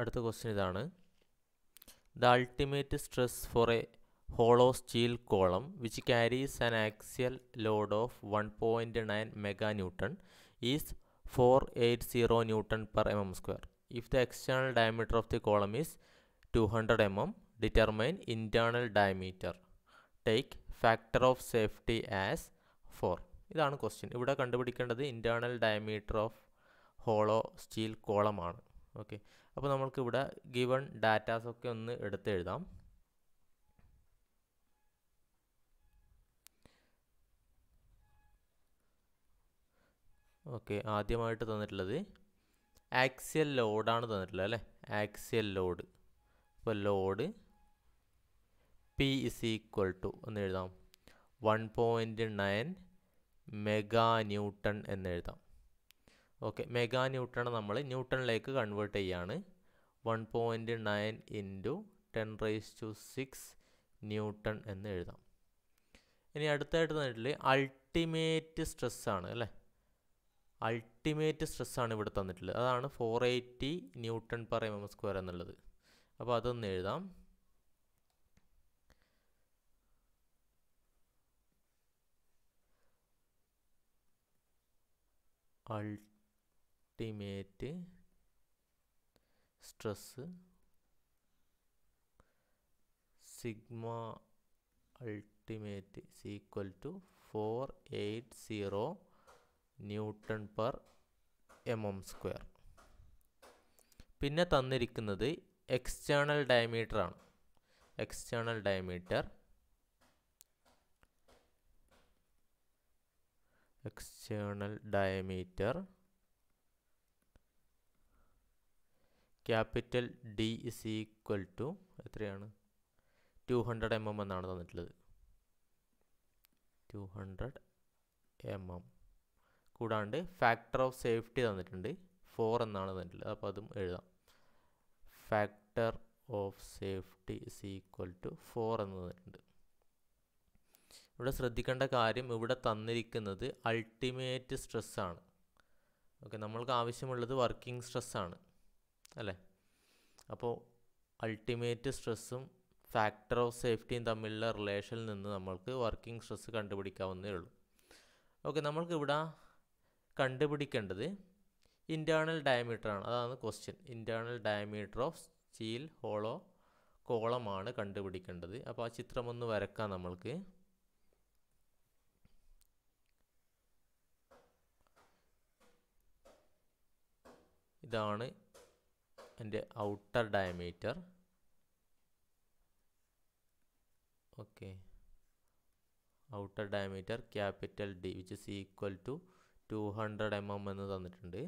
അടുത്ത ക്വസ്റ്റ്യൻ ഇതാണ് the ultimate stress for a hollow steel column which carries an axial load of one point nine mega newton is four eight zero newton per M M square if the external diameter of the column is two hundred M M determine internal diameter take factor of safety as four ഇതാണ് question ഇവിടെ കണ്ടുപിടിക്കേണ്ടത് internal diameter of hollow steel കോളമാണ് okay അപ്പോൾ നമ്മൾക്കിവിടെ given ഡാറ്റാസൊക്കെ ഒന്ന് എടുത്തെഴുതാം okay ആദ്യമായിട്ട് തന്നിട്ടുള്ളത് axial ലോഡാണ് തന്നിട്ടുള്ളത് അല്ലേ ആക്സിയൽ ലോഡ് അപ്പോൾ load P is equal to എന്ന് എഴുതാം one point nine mega newton എന്ന് എഴുതാം ഓക്കെ മെഗാ ന്യൂട്ടണെ നമ്മൾ ന്യൂട്ടണിലേക്ക് കൺവേർട്ട് ചെയ്യാണ് one point nine into ten raise to six newton എന്ന് എഴുതാം ഇനി അടുത്തായിട്ട് തന്നിട്ടുള്ള അൾട്ടിമേറ്റ് സ്ട്രെസ് ആണ് അല്ലേ അൾട്ടിമേറ്റ് സ്ട്രെസ് ആണ് ഇവിടെ തന്നിട്ടുള്ളത് അതാണ് four eighty newton per M M square എന്നുള്ളത് അപ്പോൾ അതൊന്ന് എഴുതാം ulti ultimate stress sigma ultimate equal to four eight zero newton per M M square പിന്നെ തന്നിരിക്കുന്നത് എക്സ്റ്റേണൽ ഡയമീറ്റർ ആണ് external diameter external diameter capital D is equal to എത്രയാണ് two hundred M M എന്നാണ് തന്നിട്ടുള്ളത് ടു ഹൺഡ്രഡ് എം എം കൂടാണ്ട് factor of safety തന്നിട്ടുണ്ട് four എന്നാണ് തന്നിട്ടുള്ളത് അപ്പോൾ അതും എഴുതാം factor of safety is equal to four എന്ന് തന്നിട്ടുണ്ട് ഇവിടെ ശ്രദ്ധിക്കേണ്ട കാര്യം ഇവിടെ തന്നിരിക്കുന്നത് അൾട്ടിമേറ്റ് സ്ട്രെസ്സാണ് ഓക്കെ നമ്മൾക്ക് ആവശ്യമുള്ളത് വർക്കിംഗ് സ്ട്രെസ്സാണ് അല്ലേ അപ്പോൾ അൾട്ടിമേറ്റ് സ്ട്രെസ്സും ഫാക്ടർ ഓഫ് സേഫ്റ്റിയും തമ്മിലുള്ള റിലേഷനിൽ നിന്ന് നമ്മൾക്ക് വർക്കിംഗ് സ്ട്രെസ് കണ്ടുപിടിക്കാവുന്നേ ഉള്ളൂ ഓക്കെ നമ്മൾക്ക് ഇവിടെ കണ്ടുപിടിക്കേണ്ടത് ഇൻറ്റേർണൽ ഡയമീറ്ററാണ് അതാണ് question internal diameter of steel hollow കോളമാണ് കണ്ടുപിടിക്കേണ്ടത് അപ്പോൾ ആ ചിത്രം ഒന്ന് വരക്കാം നമ്മൾക്ക് ഇതാണ് എൻ്റെ outer diameter okay outer diameter capital D which is equal to two hundred M M എന്ന് തന്നിട്ടുണ്ട്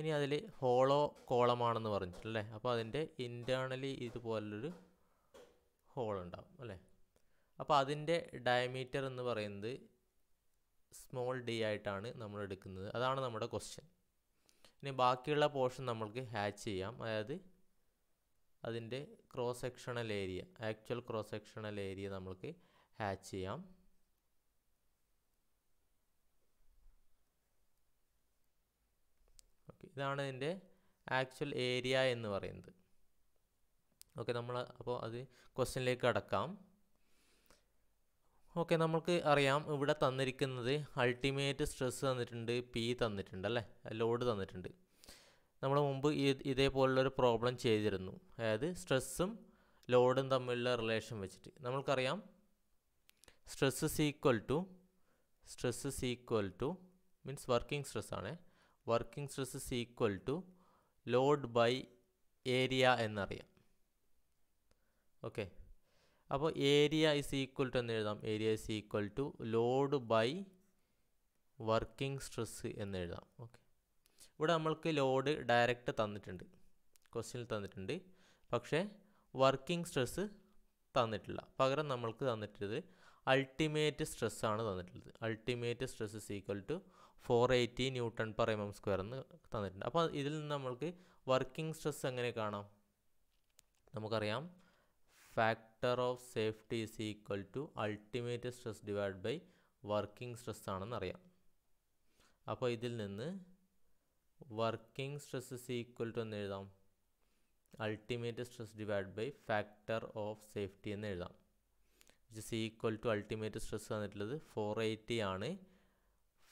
ഇനി അതിൽ ഹോളോ കോളമാണെന്ന് പറഞ്ഞിട്ടുണ്ട് അല്ലേ അപ്പോൾ അതിൻ്റെ ഇൻറ്റേർണലി ഇതുപോലൊരു ഹോൾ ഉണ്ടാവും അല്ലേ അപ്പോൾ അതിൻ്റെ ഡയമീറ്റർ എന്ന് പറയുന്നത് സ്മോൾ ഡി ആയിട്ടാണ് നമ്മൾ എടുക്കുന്നത് അതാണ് നമ്മുടെ ക്വസ്റ്റ്യൻ ഇനി ബാക്കിയുള്ള പോർഷൻ നമ്മൾക്ക് ഹാച്ച് ചെയ്യാം അതായത് അതിൻ്റെ cross sectional area actual cross sectional area നമ്മൾക്ക് ഹാച്ച് ചെയ്യാം ഓക്കെ ഇതാണ് ഇതിൻ്റെ ആക്ച്വൽ ഏരിയ എന്ന് പറയുന്നത് ഓക്കെ നമ്മൾ അപ്പോൾ അത് ക്വസ്റ്റ്യനിലേക്ക് കടക്കാം ഓക്കെ നമ്മൾക്ക് അറിയാം ഇവിടെ തന്നിരിക്കുന്നത് അൾട്ടിമേറ്റ് സ്ട്രെസ് തന്നിട്ടുണ്ട് പി തന്നിട്ടുണ്ട് അല്ലേ ലോഡ് തന്നിട്ടുണ്ട് നമ്മൾ മുമ്പ് ഇതേപോലുള്ളൊരു പ്രോബ്ലം ചെയ്തിരുന്നു അതായത് സ്ട്രെസ്സും ലോഡും തമ്മിലുള്ള റിലേഷൻ വെച്ചിട്ട് നമ്മൾക്കറിയാം stress equal to stress equal to means working stress ആണ് working stress equal to load by area എന്നറിയാം ഓക്കെ അപ്പോൾ ഏരിയ ഇസ് ഈക്വൽ ടു എന്ന് എഴുതാം area is equal to load by working stress എന്ന് എഴുതാം ഓക്കെ ഇവിടെ നമ്മൾക്ക് ലോഡ് ഡയറക്റ്റ് തന്നിട്ടുണ്ട് ക്വസ്റ്റ്യനിൽ തന്നിട്ടുണ്ട് പക്ഷേ വർക്കിംഗ് സ്ട്രെസ് തന്നിട്ടില്ല പകരം നമ്മൾക്ക് തന്നിട്ടത് അൾട്ടിമേറ്റ് സ്ട്രെസ് ആണ് തന്നിട്ടുള്ളത് ultimate stress is equal to four eighty newton per M M square എന്ന് തന്നിട്ടുണ്ട് അപ്പോൾ ഇതിൽ നിന്ന് നമ്മൾക്ക് വർക്കിംഗ് സ്ട്രെസ് എങ്ങനെ കാണാം നമുക്കറിയാം fact factor of safety is equal to ultimate stress divide by working stress ആണെന്നറിയാം അപ്പോൾ ഇതിൽ നിന്ന് working stress is equal to എന്ന് എഴുതാം ultimate stress divide by factor of safety എന്ന് എഴുതാം which is equal to ultimate stress തന്നിട്ടുള്ളത് four eighty ആണ്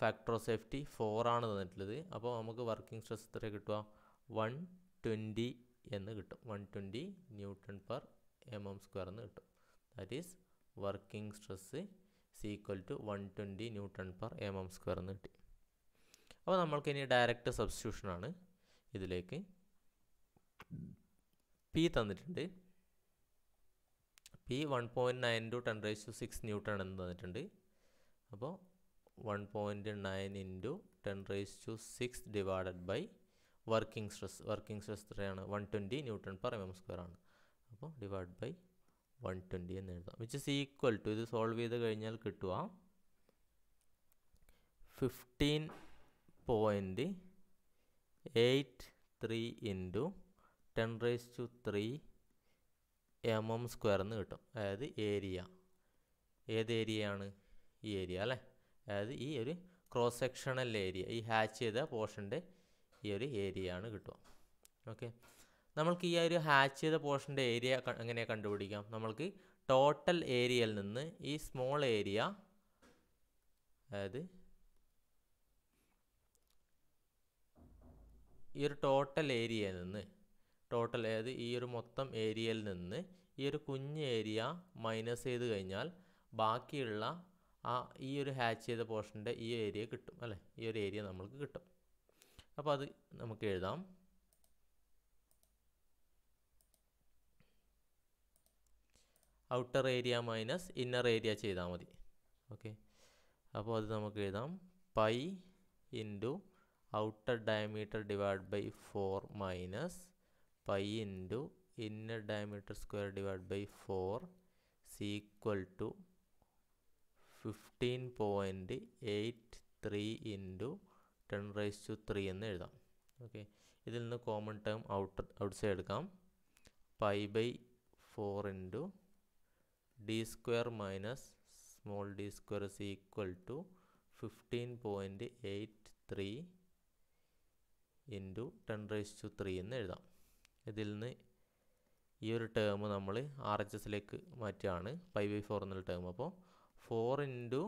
ഫാക്ടർ ഓഫ് സേഫ്റ്റി ഫോർ ആണ് തന്നിട്ടുള്ളത് അപ്പോൾ നമുക്ക് വർക്കിംഗ് സ്ട്രെസ് എത്ര കിട്ടുക വൺ ട്വൻറ്റി എന്ന് കിട്ടും one twenty newton per M M square എന്ന് കിട്ടും that is working stress is equal to one twenty newton per M M square എന്ന് കിട്ടി അപ്പോൾ നമ്മൾക്ക് ഇനി ഡയറക്റ്റ് സബ്സ്റ്റിറ്റ്യൂഷനാണ് ഇതിലേക്ക് പി തന്നിട്ടുണ്ട് P one point nine to ten raise to six newton എന്ന് തന്നിട്ടുണ്ട് അപ്പോൾ one point nine into ten raise to six divided by working stress working stress എത്രയാണ് one twenty newton per M M square ആണ് അപ്പോൾ divide by one twenty എന്ന് എഴുതാം which is equal to ഇത് solve ചെയ്ത് കഴിഞ്ഞാൽ കിട്ടുക fifteen point eight three into ten raise to three M M square എന്ന് കിട്ടും അതായത് ഏരിയ ഏത് ഏരിയയാണ് ഈ ഏരിയ അല്ലേ അതായത് ഈ ഒരു ക്രോസ് സെക്ഷണൽ ഏരിയ ഈ ഹാച്ച് ചെയ്ത പോർഷൻ്റെ ഈ ഒരു ഏരിയ ആണ് കിട്ടുക ഓക്കെ നമ്മൾക്ക് ഈ ഒരു ഹാച്ച് ചെയ്ത പോർഷൻ്റെ ഏരിയ എങ്ങനെ കണ്ടുപിടിക്കാം നമ്മൾക്ക് ടോട്ടൽ ഏരിയയിൽ നിന്ന് ഈ സ്മോൾ ഏരിയ അതായത് ഈ ഒരു ടോട്ടൽ ഏരിയയിൽ നിന്ന് ടോട്ടൽ അതായത് ഈ ഒരു മൊത്തം ഏരിയയിൽ നിന്ന് ഈ ഒരു കുഞ്ഞ് ഏരിയ മൈനസ് ചെയ്ത് കഴിഞ്ഞാൽ ബാക്കിയുള്ള ആ ഈ ഒരു ഹാച്ച് ചെയ്ത പോർഷൻ്റെ ഈ ഏരിയ കിട്ടും അല്ലേ ഈ ഒരു ഏരിയ നമ്മൾക്ക് കിട്ടും അപ്പോൾ അത് നമുക്ക് എഴുതാം outer area minus inner area ചെയ്താൽ മതി ഓക്കെ അപ്പോൾ അത് നമുക്ക് എഴുതാം pi into outer diameter divide by four minus pi into inner diameter square divide by four is equal to fifteen point eight three into ten raise to three എന്ന് എഴുതാം okay ഇതിൽ നിന്ന് common term out outside എടുക്കാം pi by four into D square minus small D square is equal to fifteen point eight three into ten raise to three എന്ന് എഴുതാം ഇതിൽ നിന്ന് ഈ ഒരു ടേം നമ്മൾ ആർ എച്ച് എസിലേക്ക് മാറ്റുകയാണ് ഫൈവ് ബൈ ഫോർ എന്നുള്ള ടേം അപ്പോൾ four into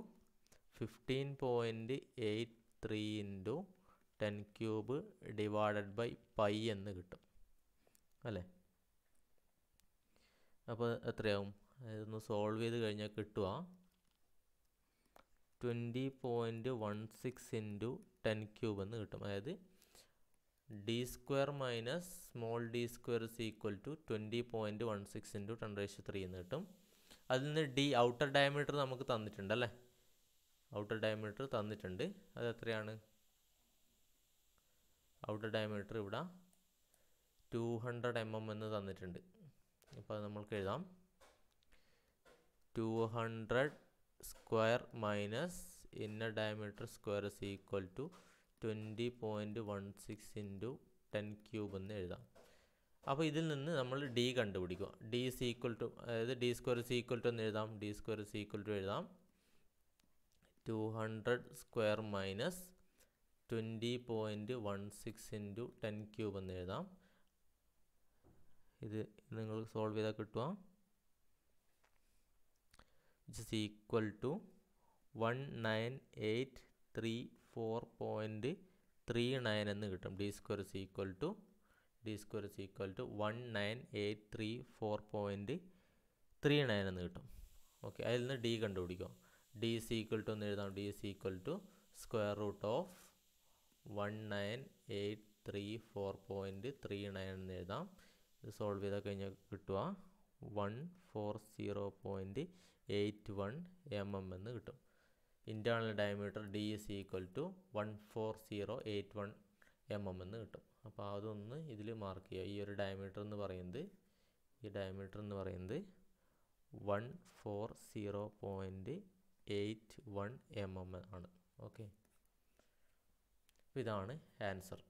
fifteen point eight three into ten cube divided by pi എന്ന് കിട്ടും അല്ലേ അപ്പോൾ എത്രയാവും ഇതൊന്ന് സോൾവ് ചെയ്ത് കഴിഞ്ഞാൽ കിട്ടുക twenty point one six into ten cube എന്ന് കിട്ടും അതായത് D square minus small D square is equal to twenty point one six into ten raise three എന്ന് കിട്ടും അതിൽ നിന്ന് ഡി ഔട്ടർ ഡയമീറ്റർ നമുക്ക് തന്നിട്ടുണ്ട് അല്ലേ ഔട്ടർ ഡയമീറ്റർ തന്നിട്ടുണ്ട് അത് എത്രയാണ് ഔട്ടർ ഡയമീറ്റർ ഇവിടെ ടു ഹൺഡ്രഡ് എം എം എന്ന് തന്നിട്ടുണ്ട് അപ്പോൾ അത് നമ്മൾക്ക് എഴുതാം 200 diameter square is equal to twenty equal one 20.16 into ten cube എന്ന് എഴുതാം അപ്പോൾ ഇതിൽ നിന്ന് നമ്മൾ ഡി കണ്ടുപിടിക്കുക ഡി ഇസ് ഈക്വൽ ടു അതായത് D square is equal to എന്ന് എഴുതാം D square is equal to എഴുതാം two hundred square minus twenty point one six into ten cube എന്ന് എഴുതാം ഇത് നിങ്ങൾ സോൾവ് ചെയ്താൽ കിട്ടുക which is equal to 19834.39 എന്ന് കിട്ടും D square is equal to D square is equal to one nine eight three four point three nine എന്ന് കിട്ടും ഓക്കെ അതിൽ നിന്ന് ഡി കണ്ടുപിടിക്കാം ഡി ഇസ് ഈക്വൽ ടു എന്ന് എഴുതാം D is equal to square root of one nine eight three four point three nine എന്ന് എഴുതാം ഇത് സോൾവ് ചെയ്താൽ കഴിഞ്ഞാൽ കിട്ടുക one four zero point eight one M M എന്ന് കിട്ടും internal diameter D is equal to one four zero eight one M M എന്ന് കിട്ടും അപ്പോൾ അതൊന്ന് ഇതിൽ മാർക്ക് ചെയ്യുക ഈ ഒരു ഡയമീറ്റർ എന്ന് പറയുന്നത് ഈ ഡയമീറ്റർ എന്ന് പറയുന്നത് one four zero point eight one M M ആണ് ഓക്കെ ഇതാണ് ആൻസർ